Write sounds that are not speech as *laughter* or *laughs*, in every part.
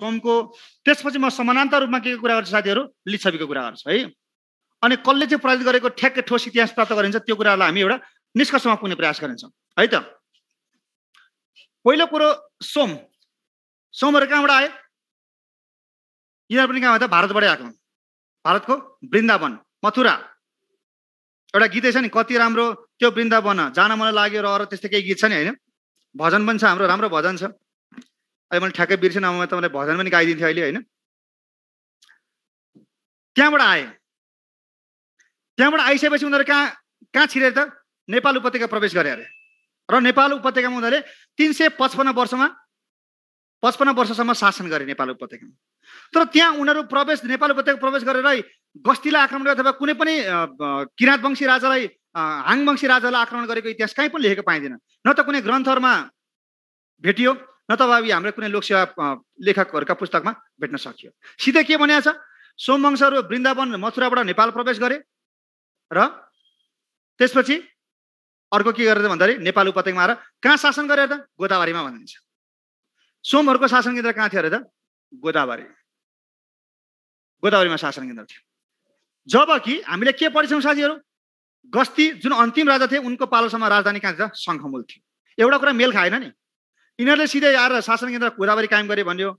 कमको त्यसपछि म समानान्तर रूपमा के के कुरा गर्छु साथीहरू लिच्छविको कुरा गर्छु है अनि कसले चाहिँ पराजित गरेको ठ्याक्कै ठोस इतिहास प्राप्त गरिन्छ त्यो कुरालाई हामी एउटा निष्कर्षमा पुग्ने प्रयास गरिन्छौँ है त पहिलो कुरो सोम सोमहरू कहाँबाट आए यिनीहरू पनि कहाँ भयो त भारतबाटै आएको भारतको वृन्दावन मथुरा एउटा गीतै छ नि कति राम्रो त्यो वृन्दावन जान मन लाग्यो र अरू त्यस्तै केही गीत छ नि होइन भजन पनि छ हाम्रो राम्रो भजन छ अहिले मैले ठ्याक्कै बिर्सेन आमा त मलाई भजन पनि गाइदिन्थ्यो अहिले होइन त्यहाँबाट आएँ त्यहाँबाट आइसकेपछि उनीहरू कहाँ कहाँ छिरे त नेपाल उपत्यका प्रवेश गरे अरे र नेपाल उपत्यकामा उनीहरूले तिन सय पचपन्न वर्षमा पचपन्न वर्षसम्म शासन गरे नेपाल उपत्यकामा तर त्यहाँ उनीहरू प्रवेश नेपाल उपत्यका प्रवेश गरेर गस्तीलाई आक्रमण गरे अथवा कुनै पनि किराँतवंशी राजालाई हाङवंशी राजालाई आक्रमण गरेको इतिहास कहीँ पनि लेखेको पाइँदैन न त कुनै ग्रन्थहरूमा भेटियो नत्र अब हाम्रो कुनै लोकसेवा लेखकहरूका पुस्तकमा भेट्न सकियो सिधै के भनिएको छ सोमवंशहरू वृन्दावन मथुराबाट नेपाल प्रवेश गरे र त्यसपछि अर्को के गरेर भन्दाखेरि नेपाल उपत्यकामा आएर कहाँ शासन गरे त गोदावरीमा भनिन्छ सोमहरूको शासन केन्द्र कहाँ थियो अरे त गोदावरी गोदावरीमा शासन केन्द्र थियो जब कि हामीले के पढिसक्यौँ साथीहरू गस्ती जुन अन्तिम राजा थिए उनको पालोसम्म राजधानी कहाँ थियो शङ्खमुल थियो एउटा कुरा मेल खाएन नि यिनीहरूले सिधै आएर शासन केन्द्र घुराबारी कायम गरे भन्यो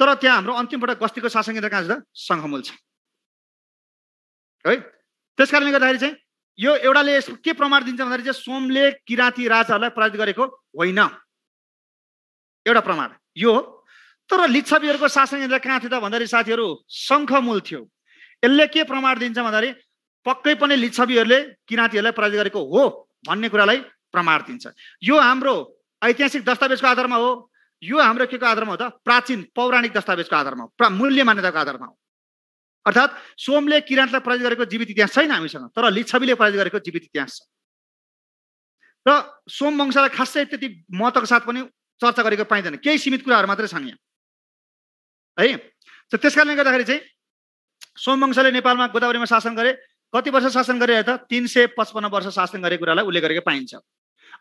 तर त्यहाँ हाम्रो पटक बस्तीको शासन केन्द्र कहाँ छ त शङ्खमूल छ है त्यस कारणले गर्दाखेरि चाहिँ यो एउटाले के प्रमाण दिन्छ भन्दाखेरि चाहिँ सोमले किराँती राजाहरूलाई पराजित गरेको होइन एउटा प्रमाण यो तर लिच्छवीहरूको शासन केन्द्र कहाँ थियो त भन्दाखेरि साथीहरू शङ्खमूल थियो यसले के प्रमाण दिन्छ भन्दाखेरि पक्कै पनि लिच्छवीहरूले किराँतीहरूलाई पराजित गरेको हो भन्ने कुरालाई प्रमाण दिन्छ यो हाम्रो ऐतिहासिक दस्तावेजको आधारमा हो यो हाम्रो के को आधारमा हो त प्राचीन पौराणिक दस्तावेजको आधारमा हो प्रा मूल्य मान्यताको आधारमा हो अर्थात् सोमले किराँतलाई पराजित गरेको जीवित इतिहास छैन हामीसँग तर लिच्छविले पराजित गरेको जीवित इतिहास छ र सोम वंशलाई खासै त्यति महत्त्वको साथ पनि चर्चा गरेको पाइँदैन केही सीमित कुराहरू मात्रै छन् यहाँ है त त्यस कारणले गर्दाखेरि चाहिँ सोमवंशले नेपालमा गोदावरीमा शासन गरे कति वर्ष शासन गरे त तिन सय पचपन्न वर्ष शासन गरेको कुरालाई उल्लेख गरेको पाइन्छ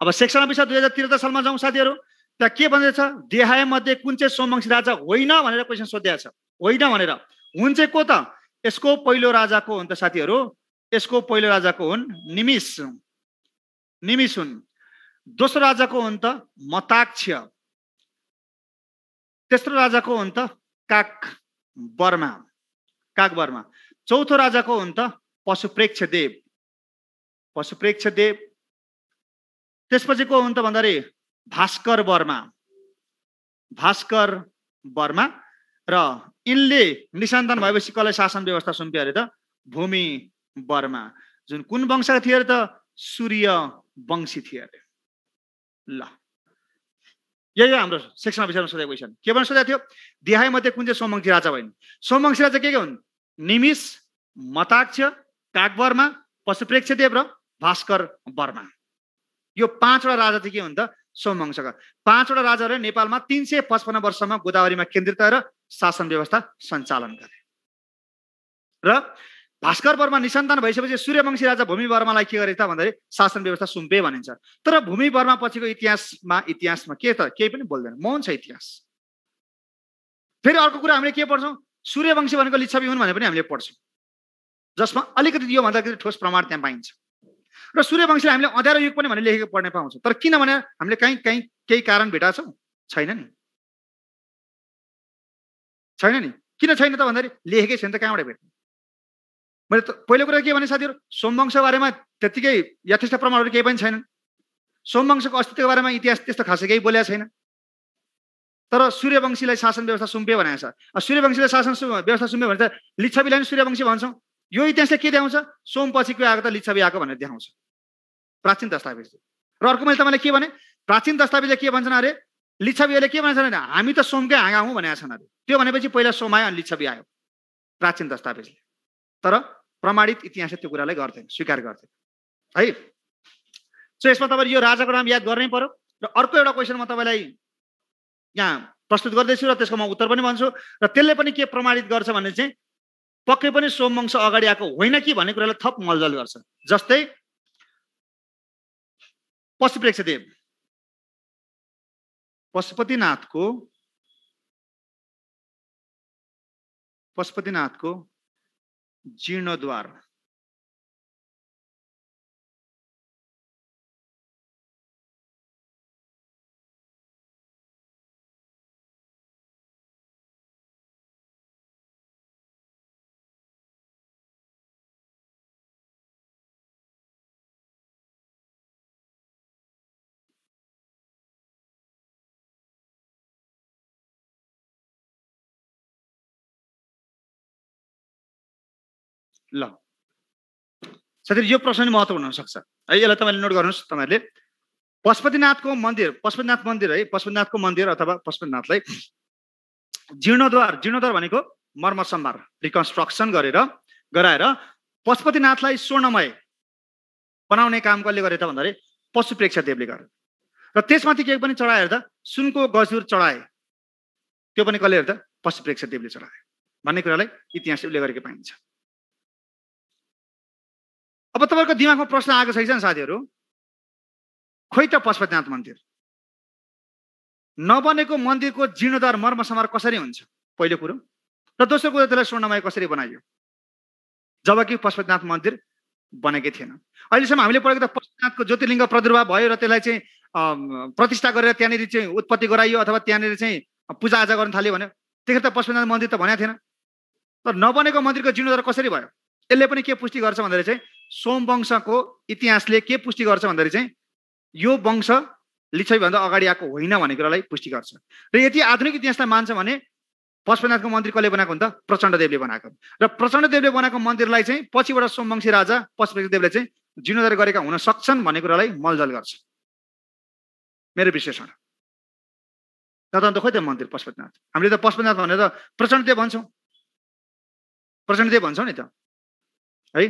अब सेक्सन अफिसर दुई हजार त्रिहत्तर सालमा जाउँ साथीहरू त्यहाँ के भन्दैछ छ मध्ये कुन चाहिँ सोमवंशी राजा होइन भनेर क्वेसन सोधेको छ होइन भनेर हुन चाहिँ को त यसको पहिलो राजाको को हुन् त साथीहरू यसको पहिलो राजाको हुन् निमिस निमिस हुन् दोस्रो राजा को हुन् त मताक्ष तेस्रो राजा को हुन् त काक वर्मा काक वर्मा चौथो राजा को हुन् त पशुप्रेक्ष देव पशुप्रेक्ष देव त्यसपछि को हुन् त भन्दाखेरि भास्कर वर्मा भास्कर वर्मा र यिनले निसन्तान भएपछि कसलाई शासन व्यवस्था सुम्प्यो अरे त भूमि वर्मा जुन कुन वंशका थिए अरे त सूर्य वंशी थिए अरे ल यही हाम्रो सेक्सनमा विषयमा सोधेको क्वेसन के भन्नु सोधेको थियो देहाई मध्ये कुन चाहिँ सोमवंशी राजा भइन् सोमवंशी राजा के के हुन् निमिष मताक्ष कागवर्मा पशुप्रेक्षदेव र भास्कर वर्मा यो पाँचवटा राजा चाहिँ के हुन्छ सोमवंशका पाँचवटा राजाहरूले नेपालमा तिन सय पचपन्न वर्षमा गोदावरीमा केन्द्रित रहेर शासन व्यवस्था सञ्चालन गरे र भास्कर वर्मा निसन्तान भइसकेपछि सूर्यवंशी राजा भूमि वर्मालाई के गरे त भन्दाखेरि शासन व्यवस्था सुम्पे भनिन्छ तर भूमि वर्मा पछिको इतिहासमा इतिहासमा के त केही पनि बोल्दैन मौन छ इतिहास फेरि अर्को कुरा हामीले के पढ्छौँ सूर्यवंशी भनेको लिच्छवी हुन् भने पनि हामीले पढ्छौँ जसमा अलिकति यो भन्दाखेरि ठोस प्रमाण त्यहाँ पाइन्छ र सूर्यवंशीले हामीले अँध्यारो युग पनि भनेर लेखेको पढ्ने पाउँछौँ तर किनभने हामीले कहीँ कहीँ केही कारण भेटाएको छौँ छैन नि छैन नि किन छैन त भन्दाखेरि लेखेकै छैन त कहाँबाट भेट्ने मैले त पहिलो कुरा के भने साथीहरू सोमवंश बारेमा त्यत्तिकै यथेष्ट प्रमाणहरू केही पनि छैनन् सोमवंशको अस्तित्वको बारेमा इतिहास त्यस्तो खासै केही बोलेको छैन तर सूर्यवंशीलाई शासन व्यवस्था सुम्प्यो भनेको छ सूर्यवंशीलाई शासन व्यवस्था सुम्प्यो भने त लिच्छविलाई पनि सूर्यवंशी भन्छौँ यो इतिहासले के देखाउँछ सोमपछिको आएको त लिच्छवी आएको भनेर देखाउँछ प्राचीन दस्तावेजले र अर्को मैले तपाईँलाई के भने प्राचीन दस्तावेजले के भन्छन् अरे लिच्छवीहरूले के भन्छन् अरे हामी त सोमकै हाँगा हौँ भनेका छन् अरे त्यो भनेपछि पहिला सोम आयो अनि लिच्छवी आयो प्राचीन दस्तावेजले तर प्रमाणित इतिहासले त्यो कुरालाई गर्दैन स्वीकार गर्थे है सो यसमा तपाईँले यो राजाको नाम याद गर्नै पर्यो र अर्को एउटा क्वेसन म तपाईँलाई यहाँ प्रस्तुत गर्दैछु र त्यसको म उत्तर पनि भन्छु र त्यसले पनि के प्रमाणित गर्छ भने चाहिँ पक्कै पनि सोमवंश अगाडि आएको होइन कि भन्ने कुरालाई थप मलजल गर्छ जस्तै पशुप्रेक्षदेव पशुपतिनाथको पशुपतिनाथको जीर्णद्वार ल साथीहरू यो प्रश्न नै महत्त्वपूर्ण हुनसक्छ है यसलाई तपाईँले नोट गर्नुहोस् तपाईँहरूले पशुपतिनाथको मन्दिर पशुपतिनाथ मन्दिर है पशुपतिनाथको मन्दिर अथवा पशुपतिनाथलाई जीर्णोद्वार जीर्णोद्वार भनेको मर्म सम्भार रिकन्स्ट्रक्सन गरेर गराएर पशुपतिनाथलाई स्वर्णमय बनाउने काम कसले गरे त भन्दाखेरि पशुप्रेक्षा देवले गरे र त्यसमाथि के पनि चढाएर त सुनको गजुर चढाए त्यो पनि कसले हेर्दा पशुप्रेक्षा देवले चढाए भन्ने कुरालाई इतिहास इतिहासले गरेको पाइन्छ अब तपाईँहरूको दिमागमा प्रश्न आएको छैन साथीहरू खोइ त पशुपतिनाथ मन्दिर नबनेको मन्दिरको जीर्णोद्धार मर्मसमार कसरी हुन्छ पहिलो कुरो र दोस्रो कुरो त्यसलाई स्वर्णमय कसरी बनाइयो जबकि पशुपतिनाथ मन्दिर बनेकै थिएन अहिलेसम्म हामीले पढेको त पशुपतिनाथको ज्योतिर्लिङ्ग प्रदुर्भाव भयो र त्यसलाई चाहिँ प्रतिष्ठा गरेर त्यहाँनिर चाहिँ उत्पत्ति गराइयो अथवा त्यहाँनिर चाहिँ पूजाआजा गर्न थाल्यो भने त्यखेर त पशुपतिनाथ मन्दिर त भनेको थिएन तर नबनेको मन्दिरको जीर्णोद्धार कसरी भयो यसले पनि के पुष्टि गर्छ भन्दाखेरि चाहिँ सोम वंशको इतिहासले के पुष्टि गर्छ भन्दाखेरि चाहिँ यो वंश लिच्छवीभन्दा अगाडि आएको होइन भन्ने कुरालाई पुष्टि गर्छ र यति आधुनिक इतिहासलाई मान्छ भने पशुपनाथको मन्दिर कसले बनाएको हुन्छ प्रचण्डदेवले बनाएको र प्रचण्डदेवले बनाएको मन्दिरलाई चाहिँ पछिबाट सोमवंशी राजा पशुपतिदेवले चाहिँ जीर्णोद्धार गरेका हुन सक्छन् भन्ने कुरालाई मलजल गर्छ मेरो विश्लेषण त त खोइ त मन्दिर पशुपतिनाथ हामीले त पशुपतिनाथ भनेर प्रचण्डदेव भन्छौँ प्रचण्डदेव भन्छौँ नि त है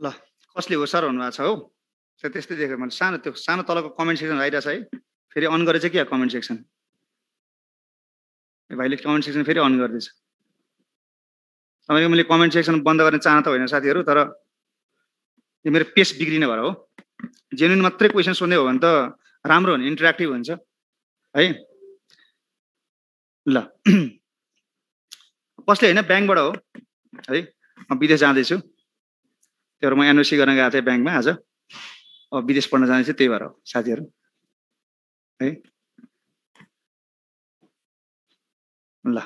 来。कसले हो सर भन्नुभएको छ हो त्यस्तै देखेँ मैले सानो त्यो सानो तलको कमेन्ट सेक्सन आइरहेछ है फेरि अन गरेछ क्या कमेन्ट सेक्सन भाइले कमेन्ट सेक्सन फेरि अन गरिदिएछ तपाईँको मैले कमेन्ट सेक्सन बन्द गर्ने चाहना त होइन साथीहरू तर यो मेरो पेस बिग्रिने भएर हो जेन्युन मात्रै क्वेसन सोध्ने हो भने त राम्रो हुन्छ इन्टरेक्टिभ हुन्छ है ल *clears throat* कसले होइन ब्याङ्कबाट हो है म विदेश जाँदैछु त्यही भएर म एनओसी गर्न गएको थिएँ ब्याङ्कमा आज अब विदेश पढ्न जाने चाहिँ त्यही भएर हो साथीहरू है ल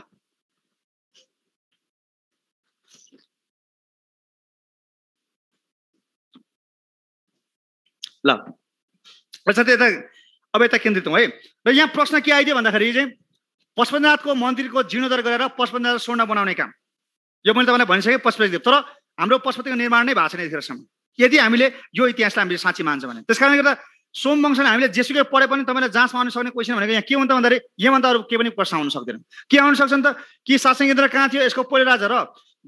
ल साथी यता अब यता केन्द्रित हौँ है र यहाँ प्रश्न के आइदियो भन्दाखेरि चाहिँ पशुपतिनाथको मन्दिरको जीर्णोद्धार गरेर पशुपतिनाथ स्वर्ण बनाउने काम यो मैले तपाईँलाई भनिसकेँ पशुपतिदेव तर हाम्रो पशुपतिको निर्माण नै भएको छैन यतिखेरसम्म यदि हामीले यो इतिहासलाई हामीले साँच्ची मान्छौँ भने त्यस कारणले गर्दा सोम हामीले जेसुकै पढे पनि तपाईँले जाँचमा आउनु सक्ने क्वेसन भनेको यहाँ के हुन्छ भन्दाखेरि यहाँभन्दा अरू केही पनि प्रश्न आउनु सक्दैन के आउन सक्छ त कि शासन केन्द्र कहाँ थियो यसको पहिलो राजा र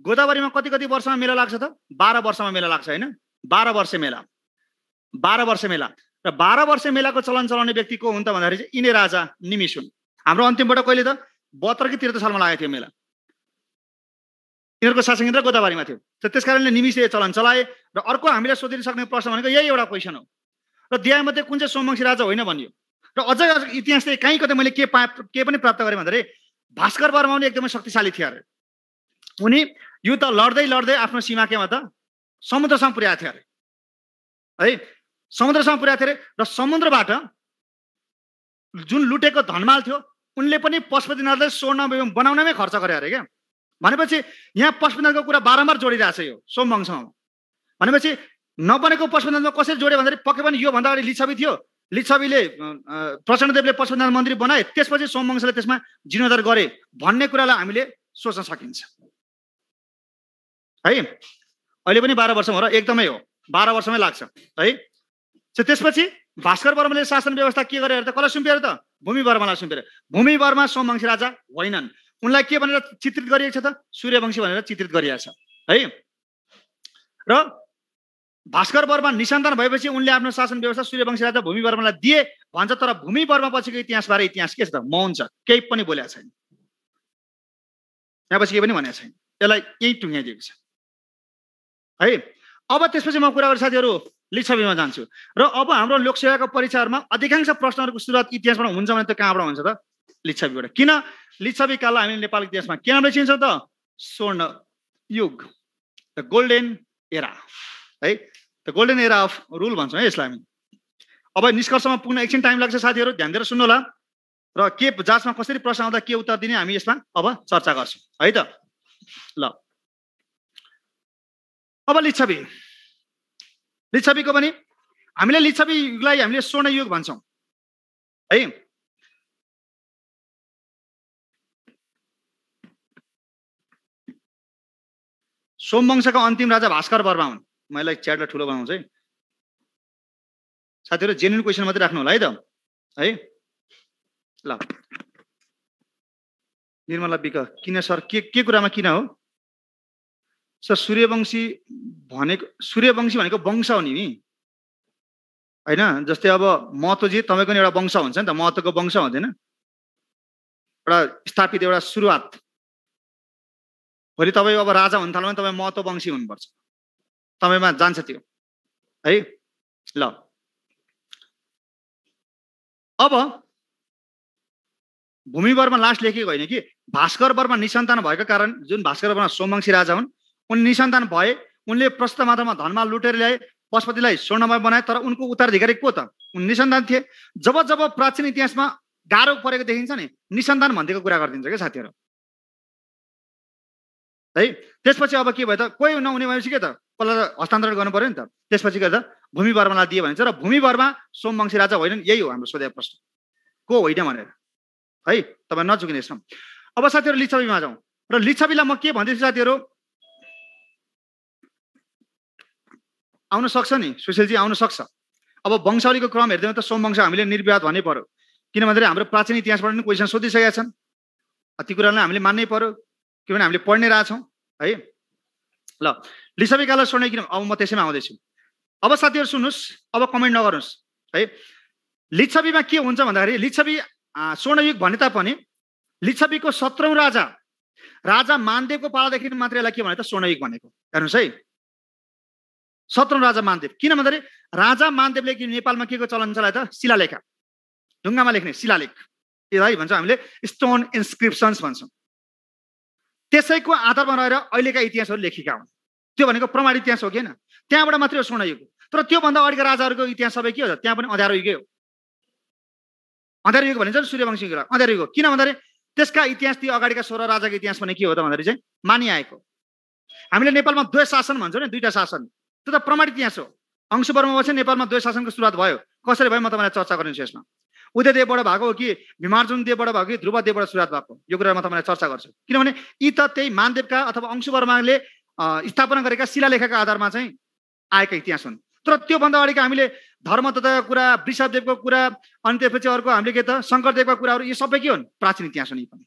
गोदावरीमा कति कति वर्षमा मेला लाग्छ त बाह्र वर्षमा मेला लाग्छ होइन बाह्र वर्ष मेला बाह्र वर्ष मेला र बाह्र वर्ष मेलाको चलन चलाउने व्यक्ति को हुन्छ भन्दाखेरि चाहिँ यिनै राजा निमिस हुन् हाम्रो अन्तिमबाट कहिले त बहत्तर कि त्रिहत्तर सालमा लागेको थियो मेला तिनीहरूको शासन केन्द्र गोदावरीमा थियो र त्यस कारणले निमिषले चलन चलाए र अर्को हामीलाई सोधिन सक्ने प्रश्न भनेको यही एउटा क्वेसन हो र दियामध्ये कुन चाहिँ सोमवंशी राजा होइन भनियो र अझै अझ इतिहासले कहीँ कतै मैले के पा के पनि प्राप्त गरेँ भन्दाखेरि भास्कर वर्मा पनि एकदमै शक्तिशाली थियो अरे उनी यो त लड्दै लड्दै आफ्नो सीमा केमा त समुद्रसम्म पुर्याएको थियो अरे है समुद्रसम्म पुर्याएको थियो अरे र समुद्रबाट जुन लुटेको धनमाल थियो उनले पनि पशुपतिनाथले स्वर्ण बनाउनमै खर्च गरे अरे क्या भनेपछि यहाँ पशुपतिनाथको कुरा बारम्बार जोडिरहेछ यो सोमवंशमा भनेपछि नबनेको पशुपतिनाथमा कसरी जोड्यो भन्दाखेरि पक्कै पनि योभन्दा अगाडि लिच्छवि थियो लिच्छविले प्रचण्डदेवले पशुपतिनाथ मन्दिर बनाए त्यसपछि सोमवंशले त्यसमा जीर्णोद्धार गरे भन्ने कुरालाई हामीले सोच्न सकिन्छ है अहिले पनि बाह्र वर्षमा हो र एकदमै हो बाह्र वर्षमै लाग्छ है त्यसपछि भास्कर वर्माले शासन व्यवस्था के गरे त कसलाई सुम्पेर त भूमि वर्मालाई सुम्पेर भूमि वर्मा सोमवंशी राजा होइनन् उनलाई के भनेर चित्रित गरिएको छ त सूर्यवंशी भनेर चित्रित गरिएको छ है र भास्कर वर्मा निसन्तान भएपछि उनले आफ्नो शासन व्यवस्था सूर्यवंशी राजा भूमि वर्मालाई दिए भन्छ तर भूमि वर्मा पछिको इतिहासबारे इतिहास के छ त मौन छ केही पनि बोलेको छैन त्यहाँपछि केही पनि भनेको छैन यसलाई यहीँ टुङ्ग्याइदिएको छ है अब त्यसपछि म कुरा गर्छु साथीहरू लिच्छविमा जान्छु र अब हाम्रो लोकसेवाको परीक्षाहरूमा अधिकांश प्रश्नहरूको सुरुवात इतिहासबाट हुन्छ भने त कहाँबाट हुन्छ त लिच्छवीबाट किन लिच्छवी काललाई हामीले नेपाल इतिहासमा के नामले चिन्छौँ त स्वर्ण युग द गोल्डेन एरा है the golden era of rule भन्छौँ है यसलाई हामी अब निष्कर्षमा पुग्न एकछिन टाइम लाग्छ साथीहरू ध्यान दिएर सुन्नु होला र के जाँचमा कसरी प्रश्न आउँदा के उत्तर दिने हामी यसमा अब चर्चा गर्छौँ है त ल अब लिच्छवी लिच्छवीको पनि हामीले लिच्छवी युगलाई हामीले स्वर्ण युग भन्छौँ है सोमवंशका अन्तिम राजा भास्कर वर्मा हुन् मैले च्याटलाई ठुलो बनाउँछु है साथीहरू जेन्युन क्वेसन मात्रै राख्नु होला है त है ल निर्मला विक किन सर के के कुरामा किन हो सर सूर्यवंशी भनेको सूर्यवंशी भनेको वंश हो नि होइन जस्तै अब महत्त्वजी तपाईँको एउटा वंश हुन्छ नि त महत्त्वको वंश हुँदैन एउटा स्थापित एउटा सुरुवात भोलि तपाईँ अब राजा हुन थाल्यो भने तपाईँ महत्त्ववंशी हुनुपर्छ तपाईँमा जान्छ त्यो है ल अब भूमि लास्ट लेखेको होइन कि भास्कर वर्मा निसन्तान भएको कारण जुन भास्कर वर्मा सोमवंशी राजा हुन् उनी निसन्तान भए उनले प्रशस्त मात्रामा धनमा लुटेर ल्याए पशुपतिलाई स्वर्णमय बनाए तर उनको उत्तराधिकारी को त उन निसन्तान थिए जब जब प्राचीन इतिहासमा गाह्रो परेको देखिन्छ नि निसन्तान भनिदिएको कुरा गरिदिन्छ क्या साथीहरू है त्यसपछि अब के भयो त कोही नहुने भएपछि के त पहिला त हस्तान्तरण गर्नु पऱ्यो नि त त्यसपछि के त भूमि वर्मालाई दिए भनिन्छ र भूमि वर्मा सोमवंशी राजा होइनन् यही हो हाम्रो सोधेको प्रश्न को होइन भनेर है तपाईँ नचुकिने यसमा अब साथीहरू लिच्छविमा जाउँ र लिच्छविलाई म के भन्दैछु साथीहरू आउन सक्छ नि सुशीलजी आउन सक्छ अब वंशावलीको क्रम हेर्दै त सोमवंश हामीले निर्विवाद भन्नै पऱ्यो किन भन्दाखेरि हाम्रो प्राचीन इतिहासबाट पनि क्वेसन सोधिसकेका छन् ती कुरालाई हामीले मान्नै पऱ्यो किनभने हामीले पढ्ने रहेछौँ है ल लिसबिकालाई स्वर्णय किन अब म त्यसैमा आउँदैछु अब साथीहरू सुन्नुहोस् अब कमेन्ट नगर्नुहोस् है लिच्छवीमा के हुन्छ भन्दाखेरि लिच्छवी स्वर्णयुग भने तापनि लिच्छवीको सत्रौँ राजा राजा मानदेवको पालादेखि मात्र यसलाई के भने त स्वर्णयुग भनेको हेर्नुहोस् है सत्रौँ राजा मानदेव किन भन्दाखेरि राजा मानदेवले कि नेपालमा के को चलन चलाए त शिलालेखा ढुङ्गामा लेख्ने शिलालेख यसलाई भन्छौँ हामीले स्टोन इन्सक्रिप्सन्स भन्छौँ त्यसैको आधारमा रहेर अहिलेका इतिहासहरू लेखेका हुन् त्यो भनेको प्रमाण इतिहास हो कि होइन त्यहाँबाट मात्रै हो स्वर्णयुग तर त्योभन्दा अगाडिका राजाहरूको इतिहास सबै के हो त्यहाँ पनि अँध्यारो युगै हो अँध्यारो युग भनिन्छ सूर्यवंशी युग अँध्यारो युग हो किन भन्दाखेरि त्यसका इतिहास ती अगाडिका सोह्र राजाको इतिहास भने के हो त भन्दाखेरि चाहिँ मानिआएको हामीले नेपालमा द्वै शासन भन्छौँ नि दुईवटा शासन त्यो त प्रमाण इतिहास हो अंशुपरमा चाहिँ नेपालमा द्वै शासनको सुरुवात भयो कसरी भयो म तपाईँलाई चर्चा गर्नेछु यसमा उदयदेवबाट भएको हो कि भीमार्जुन देवबाट भएको कि ध्रुवदेवबाट सुरुवात भएको यो कुरामा तपाईँलाई चर्चा गर्छु किनभने यी त त्यही मानदेवका अथवा अंशुवर्माले स्थापना गरेका शिलालेखका आधारमा चाहिँ आएका इतिहास हुन् तर त्योभन्दा अगाडिको हामीले धर्मतत्वको कुरा वृषभदेवको कुरा अनि त्यसपछि अर्को हामीले के त शङ्करदेवका कुराहरू यो सबै के हुन् प्राचीन इतिहास हुन् यी पनि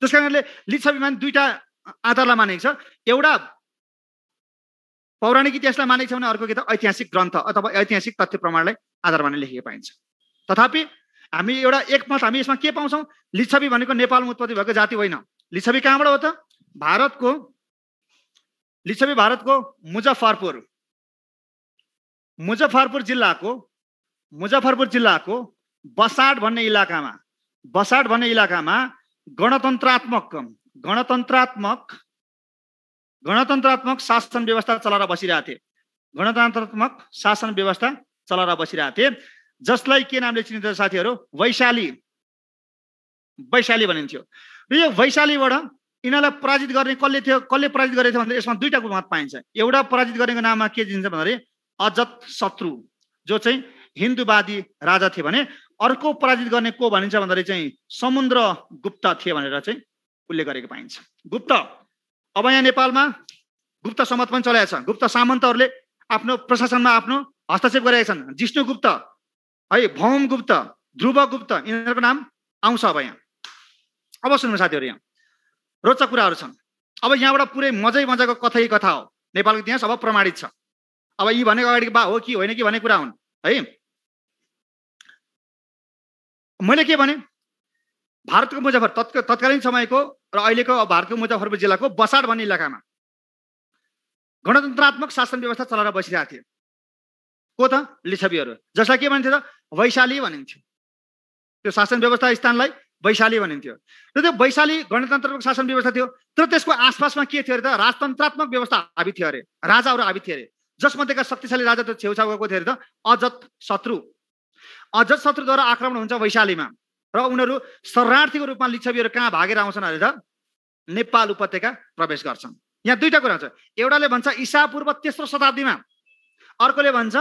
त्यस कारणले लिच्छाभिमान दुईवटा आधारलाई मानेको छ एउटा पौराणिक इतिहासलाई मानेको छ भने अर्को के त ऐतिहासिक ग्रन्थ अथवा ऐतिहासिक तथ्य प्रमाणलाई आधारमा नै लेखिएको पाइन्छ तथापि हामी एउटा एकमत हामी यसमा के पाउँछौँ लिच्छवी भनेको नेपालमा उत्पत्ति भएको जाति होइन लिच्छवी कहाँबाट हो त भारतको लिच्छवी भारतको मुजफ्फरपुर मुजफ्फरपुर जिल्लाको मुजफ्फरपुर जिल्लाको बसाड भन्ने इलाकामा बसाड भन्ने इलाकामा गणतन्त्रात्मक गणतन्त्रात्मक गणतन्त्रात्मक शासन व्यवस्था चलाएर बसिरहेको थिए गणतन्त्रात्मक शासन व्यवस्था चलाएर बसिरहेको थिएँ जसलाई के नामले चिनिन्छ साथीहरू वैशाली वैशाली भनिन्थ्यो र यो वैशालीबाट यिनीहरूलाई पराजित गर्ने कसले थियो कसले पराजित गरेको थियो भने यसमा दुईवटाको मत पाइन्छ एउटा पराजित गर्नेको नाममा के चिन्छ भन्दाखेरि अजत शत्रु जो चाहिँ हिन्दूवादी राजा थिए भने अर्को पराजित गर्ने को भनिन्छ भन्दाखेरि चाहिँ समुद्र गुप्त थिए भनेर चाहिँ उल्लेख गरेको पाइन्छ गुप्त अब यहाँ नेपालमा गुप्त समत पनि चलाएको छ गुप्त सामन्तहरूले आफ्नो प्रशासनमा आफ्नो हस्तक्षेप गरेका छन् जिष्णुगुप्त है भौमगुप्त ध्रुवगुप्त यिनीहरूको नाम आउँछ अब यहाँ अब सुन्नु साथीहरू यहाँ रोचक कुराहरू छन् अब यहाँबाट पुरै मजै मजाको कथै कथा हो नेपालको इतिहास अब प्रमाणित छ अब यी भनेको अगाडिको बा हो कि होइन कि भन्ने कुरा हुन् है मैले के भने भारतको मुजफ्फर तत्का तत्कालीन समयको र अहिलेको भारतको मुजफ्फरपुर जिल्लाको बसाड भन्ने इलाकामा गणतन्त्रात्मक शासन व्यवस्था चलाएर बसिरहेको थिएँ को त लिच्छवीहरू जसलाई के भनिन्थ्यो त वैशाली भनिन्थ्यो त्यो शासन व्यवस्था स्थानलाई वैशाली भनिन्थ्यो र त्यो वैशाली गणतन्त्रको शासन व्यवस्था थियो तर त्यसको आसपासमा के थियो अरे त राजतन्त्रात्मक व्यवस्था हाबी थियो अरे राजाहरू हाबी थियो अरे जसमध्येका शक्तिशाली राजा त छेउछाउ गएको थियो अरे त अजत शत्रु अजत शत्रुद्वारा आक्रमण हुन्छ वैशालीमा र उनीहरू शरणार्थीको रूपमा लिच्छवीहरू कहाँ भागेर आउँछन् अरे त नेपाल उपत्यका प्रवेश गर्छन् यहाँ दुईवटा कुरा छ एउटाले भन्छ इसापूर्व तेस्रो शताब्दीमा अर्कोले भन्छ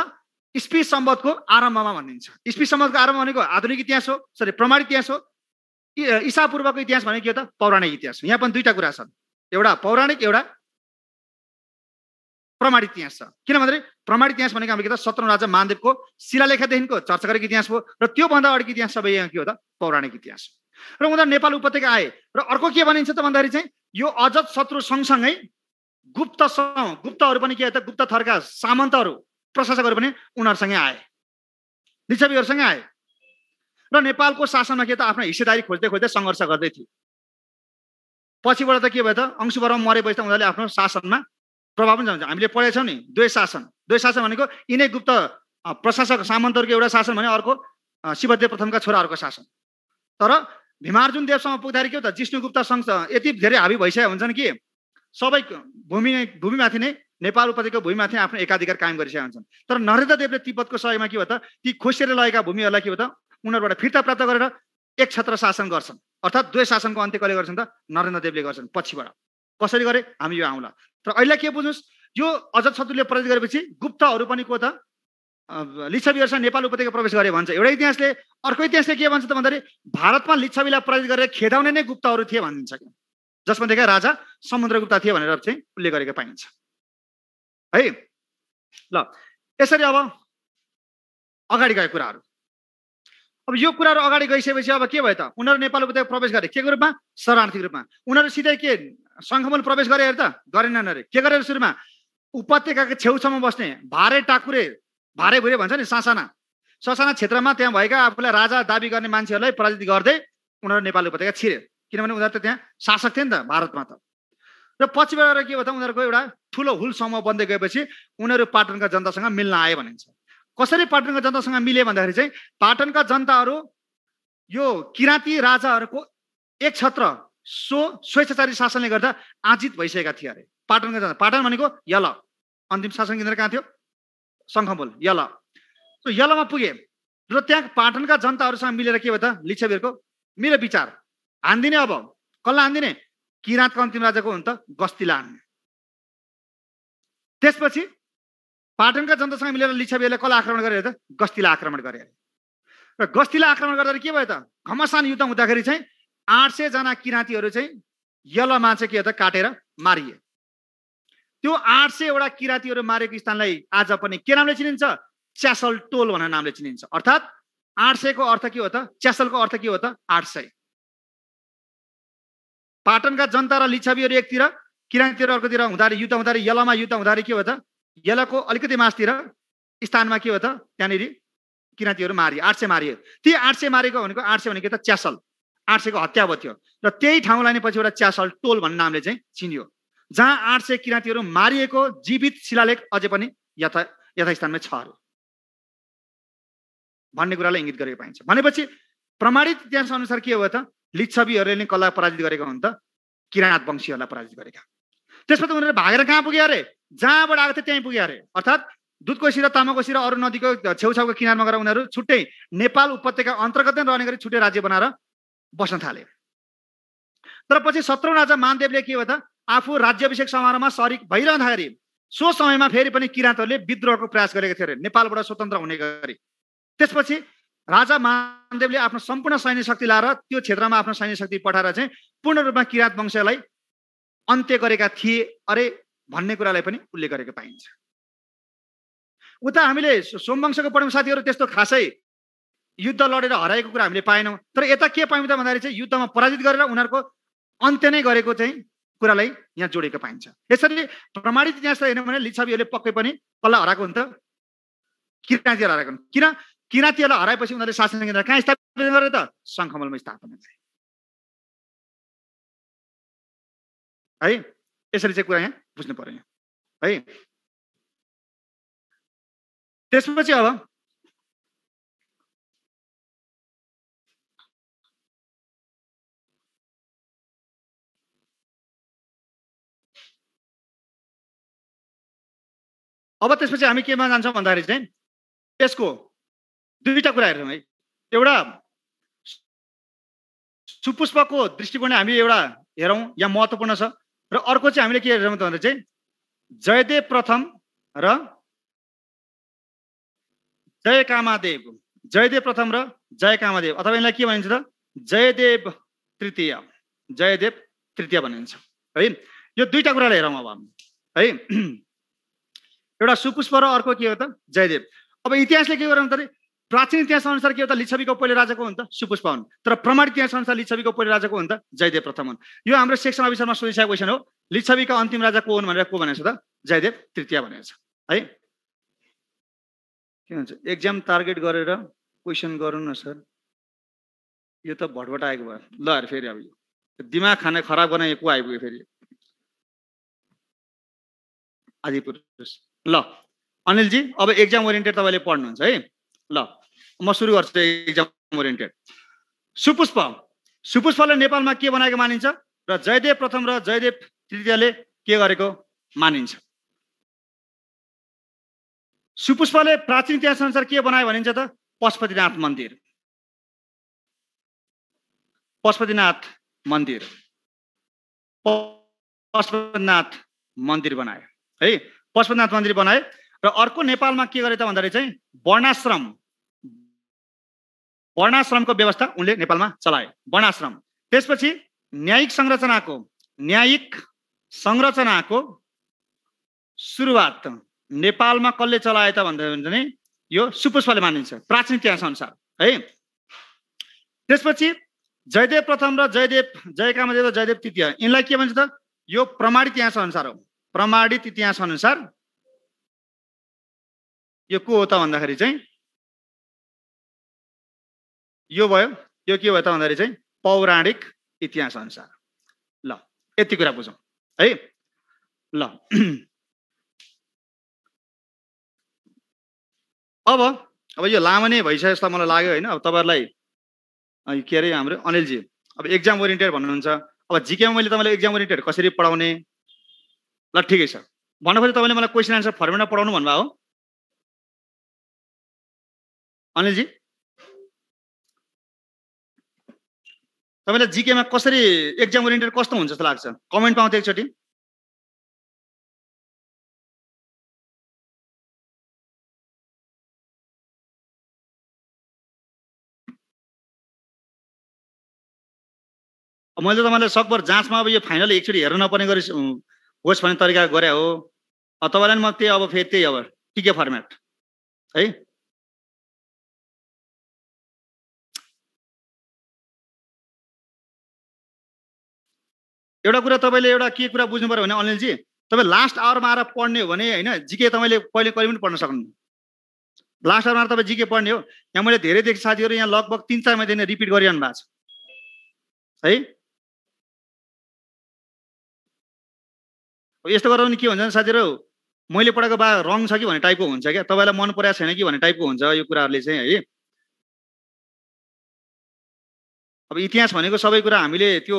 इस्पी सम्बन्धको आरम्भमा भनिन्छ इस्पी सम्बन्धको आरम्भ भनेको आधुनिक इतिहास हो सरी प्रमाणिक इतिहास हो इसापूर्वको इतिहास भनेको के त पौराणिक इतिहास हो यहाँ पनि दुईवटा कुरा छन् एउटा पौराणिक एउटा प्रमाणित इतिहास छ किन भन्दाखेरि प्रमाणित इतिहास भनेको हामीले के त सत्र राजा महादेवको शिलालेखादेखिको चर्चा गरेको इतिहास हो र त्योभन्दा अगाडिको इतिहास सबै यहाँ के हो त पौराणिक इतिहास हो र उनीहरू नेपाल उपत्यका आए र अर्को के भनिन्छ त भन्दाखेरि चाहिँ यो अजत शत्रु सँगसँगै गुप्त गुप्तहरू पनि के त गुप्त थरका सामन्तहरू प्रशासकहरू पनि उनीहरूसँगै आए लिच्छवीहरूसँगै आए र नेपालको शासनमा के त आफ्नो हिस्सेदारी खोज्दै खोज्दै सङ्घर्ष गर्दै थियो पछिबाट त के भयो त अंशुवर्मा मरेपछि त उनीहरूले आफ्नो शासनमा प्रभाव पनि जान्छ हामीले पढेछौँ नि दुवै शासन द्वै शासन भनेको यिनै गुप्त प्रशासक सामन्तहरूको एउटा शासन भने अर्को शिवदेव प्रथमका छोराहरूको शासन तर भीमार्जुन देवसँग पुग्दाखेरि के हो त जिष्णुगुप्तसँग यति धेरै हाबी भइसकेको हुन्छन् कि सबै भूमि भूमिमाथि नै नेपाल उपत्यका भूमिमाथि आफ्नो एकाधिकार कायम गरिसकेका हुन्छन् तर नरेन्द्र देवले तिब्बतको सहयोगमा के भयो ती खोसेर लगाएका भूमिहरूलाई के भयो त उनीहरूबाट फिर्ता प्राप्त गरेर एक छत्र शासन गर्छन् अर्थात् दुवै शासनको अन्त्य कसले गर्छन् त नरेन्द्र देवले गर्छन् पछिबाट कसरी गरे हामी यो आउँला तर अहिले के बुझ्नुहोस् यो अजत शत्रुले प्रवेश गरेपछि गुप्तहरू पनि को त लिच्छवीहरूसँग नेपाल उपत्यका प्रवेश गरे भन्छ एउटा इतिहासले अर्को इतिहासले के भन्छ त भन्दाखेरि भारतमा लिच्छवीलाई प्रवेश गरेर खेदाउने नै गुप्तहरू थिए भनिदिन्छ कि जसमध्येका राजा समुद्रगुप्त थिए भनेर चाहिँ उल्लेख गरेको पाइन्छ है ल यसरी अब अगाडि गए कुराहरू अब यो कुराहरू अगाडि गइसकेपछि अब के भयो त उनीहरू नेपाल उपत्यका प्रवेश गरे के को रूपमा शरणार्थीको रूपमा उनीहरू सिधै के सङ्क्रमण प्रवेश गरे अरे त गरेन अरे के गरेर सुरुमा उपत्यकाको छेउछाउमा बस्ने भारे टाकुरे भारे भुरे भन्छ नि सासाना ससाना क्षेत्रमा त्यहाँ भएका आफूलाई राजा दाबी गर्ने मान्छेहरूलाई पराजित गर्दै उनीहरू नेपाल उपत्यका छिरे किनभने उनीहरू त त्यहाँ शासक थिए नि त भारतमा त र पछि के भयो त उनीहरूको एउटा ठुलो हुल समूह बन्दै गएपछि उनीहरू पाटनका जनतासँग मिल्न आए भनिन्छ कसरी पाटनका जनतासँग मिले भन्दाखेरि चाहिँ पाटनका जनताहरू यो किराँती राजाहरूको एक छत्र सो स्वेच्छाचारी शासनले गर्दा आजित भइसकेका थिए अरे पाटनका जनता पाटन भनेको यल अन्तिम शासन केन्द्र कहाँ थियो शङ्खमुल यल यलमा पुगे र त्यहाँ पाटनका जनताहरूसँग मिलेर के भयो त लिच्छवीहरूको मेरो विचार हानिदिने अब कसलाई हानिदिने किराँतको अन्तिम राजाको हुन्छ त गस्तिलान त्यसपछि पाटनका जनतासँग मिलेर लिच्छविहरूले कसलाई आक्रमण गरे त गस्तिला आक्रमण गरे र गस्तीलाई आक्रमण गर्दा के भयो त घमसान युद्ध हुँदाखेरि चाहिँ आठ सयजना किराँतीहरू चाहिँ यलमा चाहिँ के त काटेर मारिए त्यो आठ सयवटा किराँतीहरू मारेको स्थानलाई आज पनि के नामले चिनिन्छ च्यासल टोल भनेर नामले चिनिन्छ अर्थात् आठ सयको अर्थ के हो त च्यासलको अर्थ के हो त आठ सय पाटनका जनता र लिच्छाबीहरू एकतिर किराङतिर अर्कोतिर हुँदाखेरि युद्ध हुँदाखेरि यलामा युद्ध हुँदाखेरि के हो त यलाको अलिकति मासतिर स्थानमा के हो त त्यहाँनिर किराँतीहरू मारियो आठ सय मारियो ती आठ सय मारेको भनेको आठ सय भनेको त च्यासल आठ सयको हत्या भयो त्यो र त्यही ठाउँलाई नै पछि एउटा च्यासल टोल भन्ने नामले चाहिँ चिनियो जहाँ आठ सय किराँतीहरू मारिएको जीवित शिलालेख अझै पनि यथा यथास्थानमै छ अरे भन्ने कुरालाई इङ्गित गरेको पाइन्छ भनेपछि प्रमाणित इतिहास अनुसार के हो त लिच्छवीहरूले नै कसलाई पराजित गरेको हुन् त किराँत वंशीहरूलाई पराजित गरेका त्यसपछि उनीहरू भागेर कहाँ पुग्यो अरे जहाँबाट आएको थियो त्यहीँ पुग्यो अरे अर्थात् दुधकोशी र तामाकोशी र अरू नदीको छेउछाउको किनारमा गएर उनीहरू छुट्टै नेपाल उपत्यका अन्तर्गत नै रहने गरी छुट्टै राज्य बनाएर बस्न थाले तर पछि सत्रौँ राजा मानदेवले के भयो त आफू राज्याभिषेक समारोहमा सरिक भइरहँदाखेरि सो समयमा फेरि पनि किराँतहरूले विद्रोहको प्रयास गरेको थियो अरे नेपालबाट स्वतन्त्र हुने गरी त्यसपछि राजा महादेवले आफ्नो सम्पूर्ण सैन्य शक्ति लाएर त्यो क्षेत्रमा आफ्नो सैन्य शक्ति पठाएर चाहिँ पूर्ण रूपमा किराँत वंशलाई अन्त्य गरेका थिए अरे भन्ने कुरालाई पनि उल्लेख गरेको पाइन्छ उता हामीले सोमवंशको पढ्यौँ साथीहरू त्यस्तो खासै युद्ध लडेर हराएको कुरा हामीले पाएनौँ तर यता के पायौँ त भन्दाखेरि चाहिँ युद्धमा पराजित गरेर उनीहरूको अन्त्य नै गरेको चाहिँ कुरालाई यहाँ जोडेको पाइन्छ यसरी प्रमाणित इतिहासलाई हेर्नु भने लिच्छवीहरूले पक्कै पनि कसलाई हराएको हुन्छ किराँतीहरू हराएको किन किराँतीहरूलाई हराएपछि उनीहरूले शासन केन्द्र कहाँ स्थापित गरे त सङ्खमलमा स्थापना गरे है यसरी चाहिँ कुरा यहाँ बुझ्नु पर्यो है त्यसपछि अब अब त्यसपछि हामी केमा जान्छौँ भन्दाखेरि चाहिँ यसको दुईवटा कुरा हेर्छौँ है एउटा सुपुष्पको दृष्टिकोण हामी एउटा हेरौँ यहाँ महत्त्वपूर्ण छ र अर्को चाहिँ हामीले के हेर्छौँ त भन्दा चाहिँ जयदेव प्रथम र जय कामादेव जयदेव प्रथम र जय कामादेव अथवा यसलाई के भनिन्छ त जयदेव तृतीय जयदेव तृतीय भनिन्छ है यो दुईवटा कुरालाई हेरौँ अब है *clears throat* एउटा सुपुष्प र अर्को के हो त जयदेव अब इतिहासले के गरौँ त प्राचीन इतिहास अनुसार के हो त लिच्छवीको पहिलो राजाको हुन्छ त सुपुष्प हुन् तर प्रमाणित इतिहास अनुसार लिच्छवीको पहिलो राजाको हुन्छ त जयदेव प्रथम हुन् यो हाम्रो सेक्सन अफिसरमा सोधिसकेको क्वेसन हो लिच्छवीका अन्तिम राजा को हुन् भनेर को भनेको छ त जयदेव तृतीय भनेको छ है के भन्छ एक्जाम टार्गेट गरेर क्वेसन गरौँ न सर यो त भटभट आएको भयो ल अरे फेरि अब यो दिमाग खाने खराब गर्न यो को आइपुग्यो फेरि आदि ल अनिलजी अब एक्जाम ओरिएन्टेड तपाईँले पढ्नुहुन्छ है ल म सुरु गर्छु एक्जाम ओरिएन्टेड सुपुष्प सुपुष्पले नेपालमा के बनाएको मानिन्छ र जयदेव प्रथम र जयदेव तृतीयले के गरेको मानिन्छ सुपुष्पले प्राचीन इतिहास अनुसार के बनायो भनिन्छ त पशुपतिनाथ मन्दिर पशुपतिनाथ मन्दिर पशुपतिनाथ मन्दिर बनायो है पशुपतिनाथ मन्दिर बनाए र अर्को नेपालमा के गरे त भन्दाखेरि चाहिँ वर्णाश्रम वर्णाश्रमको व्यवस्था उनले नेपालमा चलाए वर्णाश्रम त्यसपछि न्यायिक संरचनाको न्यायिक संरचनाको सुरुवात नेपालमा कसले चलाए त भन्दा भने यो सुपुष्पले मानिन्छ प्राचीन इतिहास अनुसार है त्यसपछि जयदेव प्रथम र जयदेव जयकामदेव र जयदेव तृतीय यिनलाई के भन्छ त यो प्रमाणित इतिहास अनुसार हो प्रमाणित इतिहास अनुसार यो को हो त भन्दाखेरि चाहिँ यो भयो यो के भयो त भन्दाखेरि चाहिँ पौराणिक इतिहास अनुसार ल यति कुरा बुझौँ है ल अब अब यो लामो नै भइसक्यो जस्तो मलाई लाग्यो होइन अब तपाईँहरूलाई के अरे हाम्रो अनिलजी अब एक्जाम ओरिएन्टेड भन्नुहुन्छ अब जिकेमा मैले तपाईँलाई एक्जाम ओरिएन्टेड कसरी पढाउने ल ठिकै छ भन्दाखेरि तपाईँले मलाई क्वेसन एन्सर फर्मेटमा पढाउनु भन्नुभयो हो अनिलजी तपाईँलाई जिकेमा कसरी एक्जाम ओरिएन्टेड कस्तो हुन्छ जस्तो लाग्छ कमेन्ट पाउँथ्यो एकचोटि मैले तपाईँलाई सकभर जाँचमा अब यो फाइनल एकचोटि हेर्न नपर्ने गरी होस् भन्ने तरिका गरे हो तपाईँलाई पनि म त्यही अब फेरि त्यही अब टिके फर्मेट है एउटा कुरा तपाईँले एउटा के कुरा बुझ्नु पऱ्यो भने अनिलजी तपाईँ लास्ट आवरमा आएर पढ्ने हो भने होइन जिके तपाईँले कहिले कहिले पनि पढ्न सक्नु लास्ट आवरमा तपाईँ जिके पढ्ने हो यहाँ मैले धेरै देखेँ साथीहरू यहाँ लगभग तिन चार महिना रिपिट गरिरहनु भएको छ है यस्तो गरेर भने के हुन्छ भने साथीहरू मैले पढाएको बा रङ छ कि भन्ने टाइपको हुन्छ क्या तपाईँलाई मन परेको छैन कि भन्ने टाइपको हुन्छ यो कुराहरूले चाहिँ है अब इतिहास भनेको सबै कुरा हामीले त्यो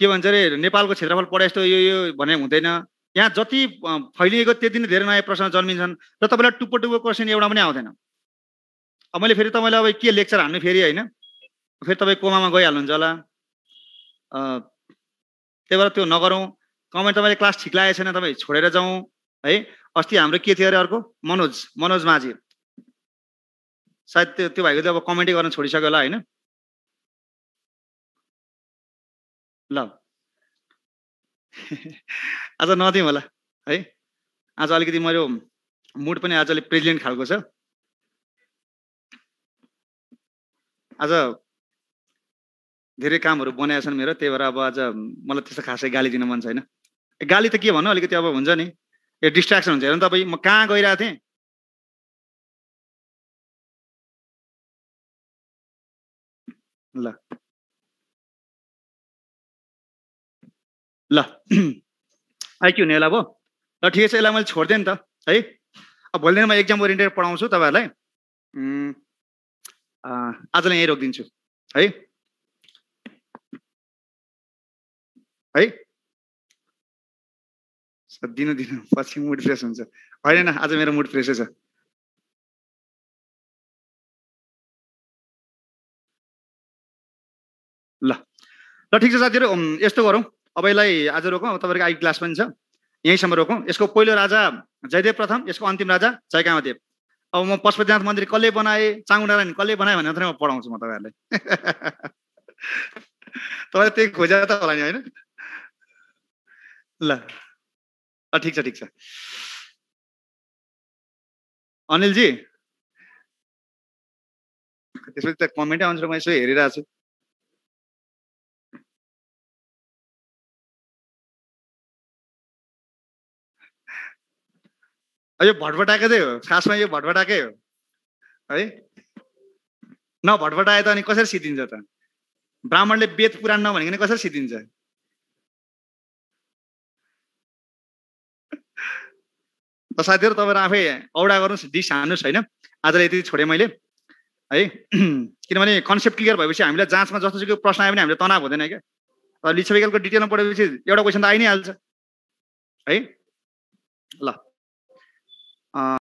के भन्छ अरे नेपालको क्षेत्रफल पढे यस्तो यो यो भने हुँदैन यहाँ जति फैलिएको त्यति नै धेरै नयाँ प्रश्न जन्मिन्छन् र तपाईँलाई टुप्पो टुप्पो क्वेसन एउटा पनि आउँदैन अब मैले फेरि तपाईँलाई अब के लेक्चर हान्नु फेरि होइन फेरि तपाईँ कोमामा गइहाल्नुहुन्छ होला त्यही भएर त्यो नगरौँ कमेन्ट तपाईँले क्लास ठिक लागेको छैन तपाईँ छोडेर जाउँ है अस्ति हाम्रो के थियो अरे अर्को मनोज मनोज माझी सायद त्यो त्यो भाइको चाहिँ अब कमेन्टै गर्न छोडिसक्यो होला होइन ल *laughs* आज नदिउँ होला है आज अलिकति मेरो मुड पनि आज अलिक प्रेजिडेन्ट खालको छ आज धेरै कामहरू बनाएछन् छन् मेरो त्यही भएर अब आज मलाई त्यस्तो खासै गाली दिन मन छैन गाली त के भन्नु अलिकति अब हुन्छ नि यो डिस्ट्राक्सन हुन्छ हेर्नु तपाईँ म कहाँ गइरहेको थिएँ ल ल *clears throat* आइक्यू हुने होला भयो ल ठिकै छ यसलाई मैले छोडिदिएँ नि त है अब भोलिदेखि म एक्जाम ओरिएन्टेड पढाउँछु तपाईँहरूलाई आजलाई यहीँ रोकिदिन्छु है है दिनु दिनु पछि मुड फ्रेस हुन्छ होइन आज मेरो मुड फ्रेसै छ ल ल ठिक छ साथीहरू यस्तो गरौँ अब यसलाई आज रोकौँ तपाईँहरूको आइ क्लास पनि छ यहीँसम्म रोकौँ यसको पहिलो राजा जयदेव प्रथम यसको अन्तिम राजा जयकामादेव अब म पशुपतिनाथ मन्दिर कसले बनाएँ नारायण कसले बनाएँ भनेर मात्रै म पढाउँछु म तपाईँहरूलाई *laughs* तपाईँले त्यही खोजा त होला नि होइन ल ठिक छ ठिक छ अनिलजी त्यसपछि त कमेन्टै आउँछ म यसो हेरिरहेको छु यो भटभटाकै चाहिँ हो खासमा यो भटभटाएकै हो है न भटभटाए त अनि कसरी सिद्धिन्छ त ब्राह्मणले वेद पुराण नभनिकन कसरी सिद्धिन्छ त *laughs* साथीहरू तपाईँहरू आफै औडा गर्नुहोस् डिस हान्नुहोस् होइन आज यति छोडेँ मैले है *clears throat* किनभने कन्सेप्ट क्लियर भएपछि हामीलाई जाँचमा जस्तो चाहिँ प्रश्न आयो भने हामीलाई तनाव हुँदैन क्या र लिच्छविकालको डिटेलमा पढेपछि एउटा क्वेसन त आइ नै हाल्छ है ल Uh,